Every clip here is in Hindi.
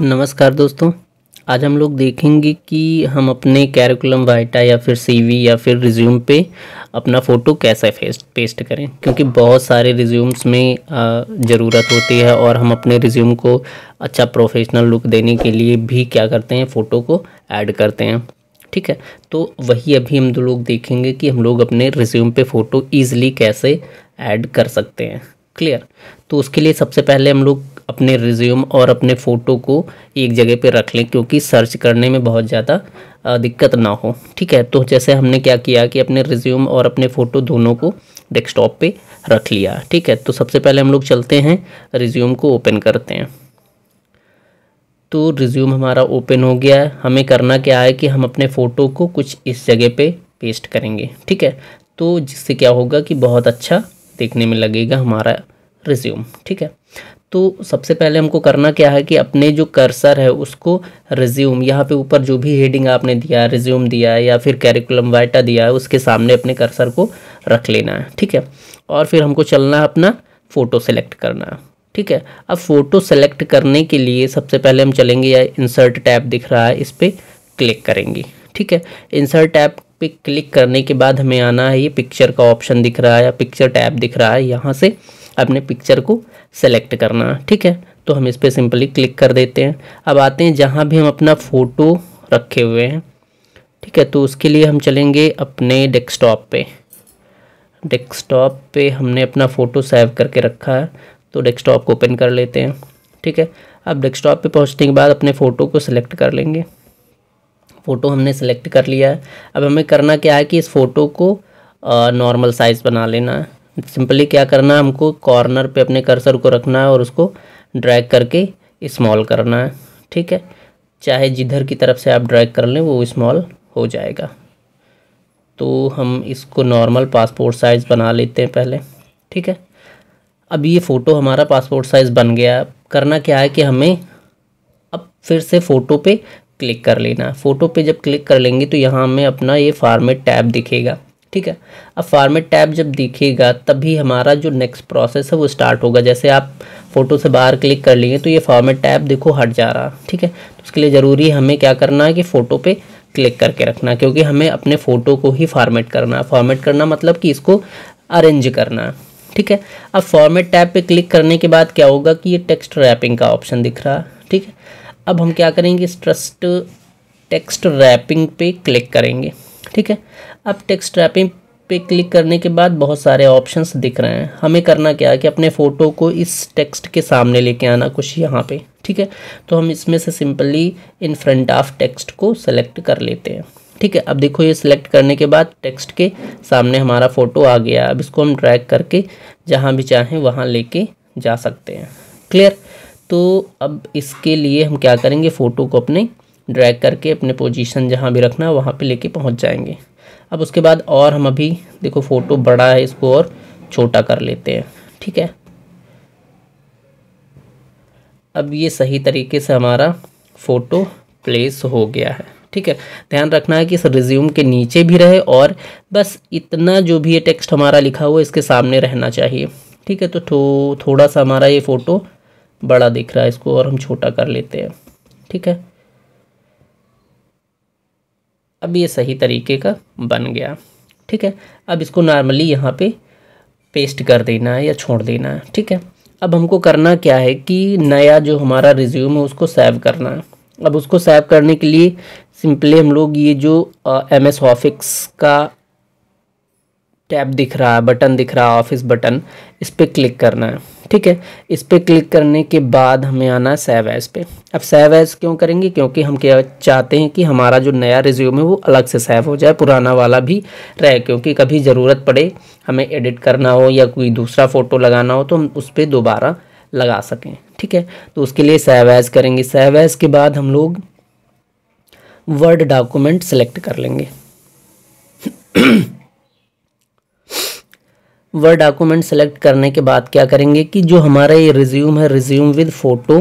नमस्कार दोस्तों आज हम लोग देखेंगे कि हम अपने कैरिकुलम वाइटा या फिर सीवी या फिर रिज्यूम पे अपना फ़ोटो कैसे फेस्ट पेस्ट करें क्योंकि बहुत सारे रिज्यूम्स में ज़रूरत होती है और हम अपने रिज्यूम को अच्छा प्रोफेशनल लुक देने के लिए भी क्या करते हैं फ़ोटो को ऐड करते हैं ठीक है तो वही अभी हम दो लोग देखेंगे कि हम लोग अपने रिज्यूम पर फ़ोटो ईज़िली कैसे ऐड कर सकते हैं क्लियर तो उसके लिए सबसे पहले हम लोग अपने रिज्यूम और अपने फ़ोटो को एक जगह पर रख लें क्योंकि सर्च करने में बहुत ज़्यादा दिक्कत ना हो ठीक है तो जैसे हमने क्या किया कि अपने रिज्यूम और अपने फ़ोटो दोनों को डेस्कटॉप पे रख लिया ठीक है तो सबसे पहले हम लोग चलते हैं रिज्यूम को ओपन करते हैं तो रिज्यूम हमारा ओपन हो गया है हमें करना क्या है कि हम अपने फ़ोटो को कुछ इस जगह पे पेस्ट करेंगे ठीक है तो जिससे क्या होगा कि बहुत अच्छा देखने में लगेगा हमारा रिज्यूम ठीक है तो सबसे पहले हमको करना क्या है कि अपने जो कर्सर है उसको रिज्यूम यहाँ पे ऊपर जो भी हेडिंग आपने दिया है रिज्यूम दिया है या फिर कैरिकुलम वाइटा दिया है उसके सामने अपने कर्सर को रख लेना है ठीक है और फिर हमको चलना है अपना फ़ोटो सेलेक्ट करना है ठीक है अब फ़ोटो सेलेक्ट करने के लिए सबसे पहले हम चलेंगे या इंसर्ट टैब दिख रहा है इस पर क्लिक करेंगे ठीक है इंसर्ट टैब पे क्लिक करने के बाद हमें आना है ये पिक्चर का ऑप्शन दिख रहा है या पिक्चर टैब दिख रहा है यहाँ से अपने पिक्चर को सेलेक्ट करना ठीक है तो हम इस पर सिंपली क्लिक कर देते हैं अब आते हैं जहाँ भी हम अपना फ़ोटो रखे हुए हैं ठीक है तो उसके लिए हम चलेंगे अपने डेस्कटॉप पे डेस्कटॉप पे हमने अपना फ़ोटो सेव करके रखा है तो डेस्कटॉप को ओपन कर लेते हैं ठीक है अब डेस्कटॉप पे पहुँचने के बाद अपने फ़ोटो को सिलेक्ट कर लेंगे फ़ोटो हमने सेलेक्ट कर लिया है अब हमें करना क्या है कि इस फ़ोटो को नॉर्मल साइज़ बना लेना है सिंपली क्या करना है हमको कॉर्नर पे अपने कर्सर को रखना है और उसको ड्रैग करके स्मॉल करना है ठीक है चाहे जिधर की तरफ से आप ड्रैग कर लें वो स्मॉल हो जाएगा तो हम इसको नॉर्मल पासपोर्ट साइज़ बना लेते हैं पहले ठीक है अब ये फ़ोटो हमारा पासपोर्ट साइज़ बन गया करना क्या है कि हमें अब फिर से फ़ोटो पे क्लिक कर लेना है फ़ोटो पे जब क्लिक कर लेंगे तो यहाँ हमें अपना ये फार्मेट टैब दिखेगा ठीक है अब फॉर्मेट टैब जब दिखेगा तभी हमारा जो नेक्स्ट प्रोसेस है वो स्टार्ट होगा जैसे आप फ़ोटो से बाहर क्लिक कर लेंगे तो ये फॉर्मेट टैब देखो हट जा रहा ठीक है तो उसके लिए ज़रूरी हमें क्या करना है कि फ़ोटो पे क्लिक करके रखना क्योंकि हमें अपने फ़ोटो को ही फॉर्मेट करना है फॉर्मेट करना मतलब कि इसको अरेंज करना है ठीक है अब फॉर्मेट टैब पर क्लिक करने के बाद क्या होगा कि ये टेक्स्ट रैपिंग का ऑप्शन दिख रहा है ठीक है अब हम क्या करेंगे स्ट्रस्ट ट्रस्ट टेक्स्ट रैपिंग पे क्लिक करेंगे ठीक है अब टेक्स्ट रैपिंग पे क्लिक करने के बाद बहुत सारे ऑप्शंस दिख रहे हैं हमें करना क्या है कि अपने फ़ोटो को इस टेक्स्ट के सामने लेके आना कुछ यहाँ पे ठीक है तो हम इसमें से simply in front of text को सेलेक्ट कर लेते हैं ठीक है अब देखो ये सिलेक्ट करने के बाद टेक्स्ट के सामने हमारा फ़ोटो आ गया अब इसको हम ड्रैग करके जहाँ भी चाहें वहाँ लेके जा सकते हैं क्लियर तो अब इसके लिए हम क्या करेंगे फ़ोटो को अपने ड्रैग करके अपने पोजीशन जहाँ भी रखना है वहाँ पे लेके पहुँच जाएंगे अब उसके बाद और हम अभी देखो फ़ोटो बड़ा है इसको और छोटा कर लेते हैं ठीक है अब ये सही तरीके से हमारा फ़ोटो प्लेस हो गया है ठीक है ध्यान रखना है कि इस रिज्यूम के नीचे भी रहे और बस इतना जो भी ये टेक्स्ट हमारा लिखा हुआ है इसके सामने रहना चाहिए ठीक है तो थो, थोड़ा सा हमारा ये फ़ोटो बड़ा दिख रहा है इसको और हम छोटा कर लेते हैं ठीक है अब ये सही तरीके का बन गया ठीक है अब इसको नॉर्मली यहाँ पे पेस्ट कर देना है या छोड़ देना है ठीक है अब हमको करना क्या है कि नया जो हमारा रिज्यूम है उसको सेव करना है अब उसको सेव करने के लिए सिंपली हम लोग ये जो एम एस ऑफिक्स का टैब दिख रहा है बटन दिख रहा है ऑफिस बटन इस पर क्लिक करना है ठीक है इस पर क्लिक करने के बाद हमें आना है सेव एज पे अब सेव एज क्यों करेंगे क्योंकि हम क्या चाहते हैं कि हमारा जो नया रिज्यूम है वो अलग से सेव हो जाए पुराना वाला भी रहे क्योंकि कभी ज़रूरत पड़े हमें एडिट करना हो या कोई दूसरा फ़ोटो लगाना हो तो हम उस पर दोबारा लगा सकें ठीक है तो उसके लिए सेव एज करेंगे सेव एज के बाद हम लोग वर्ड डॉक्यूमेंट सेलेक्ट कर लेंगे वह डॉक्यूमेंट सेलेक्ट करने के बाद क्या करेंगे कि जो हमारा ये रिज्यूम है रिज्यूम विद फ़ोटो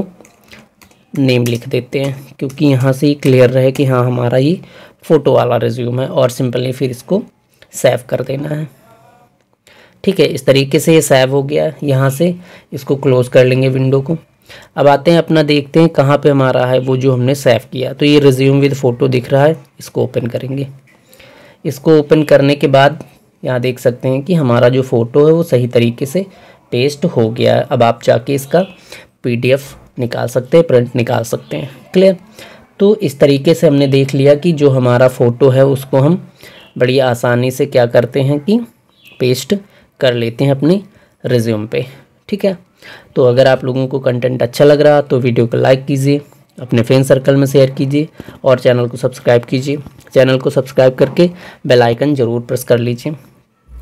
नेम लिख देते हैं क्योंकि यहाँ से ही क्लियर रहे कि हाँ हमारा ये फ़ोटो वाला रिज्यूम है और सिंपली फिर इसको सेव कर देना है ठीक है इस तरीके से ये सेव हो गया यहाँ से इसको क्लोज़ कर लेंगे विंडो को अब आते हैं अपना देखते हैं कहाँ पे हमारा है वो जो हमने सेव किया तो ये रिज्यूम विद फ़ोटो दिख रहा है इसको ओपन करेंगे इसको ओपन करने के बाद यहाँ देख सकते हैं कि हमारा जो फ़ोटो है वो सही तरीके से पेस्ट हो गया है अब आप जाके इसका पीडीएफ निकाल सकते हैं प्रिंट निकाल सकते हैं क्लियर तो इस तरीके से हमने देख लिया कि जो हमारा फ़ोटो है उसको हम बड़ी आसानी से क्या करते हैं कि पेस्ट कर लेते हैं अपने रिज्यूम पे ठीक है तो अगर आप लोगों को कंटेंट अच्छा लग रहा तो वीडियो को लाइक कीजिए अपने फ्रेंड सर्कल में शेयर कीजिए और चैनल को सब्सक्राइब कीजिए चैनल को सब्सक्राइब करके बेल आइकन ज़रूर प्रेस कर लीजिए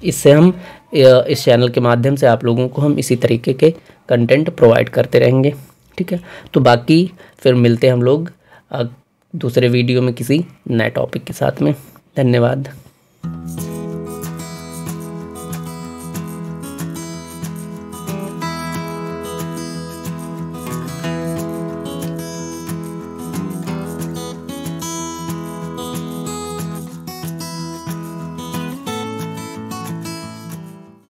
इससे हम इस चैनल के माध्यम से आप लोगों को हम इसी तरीके के कंटेंट प्रोवाइड करते रहेंगे ठीक है तो बाकी फिर मिलते हैं हम लोग दूसरे वीडियो में किसी नए टॉपिक के साथ में धन्यवाद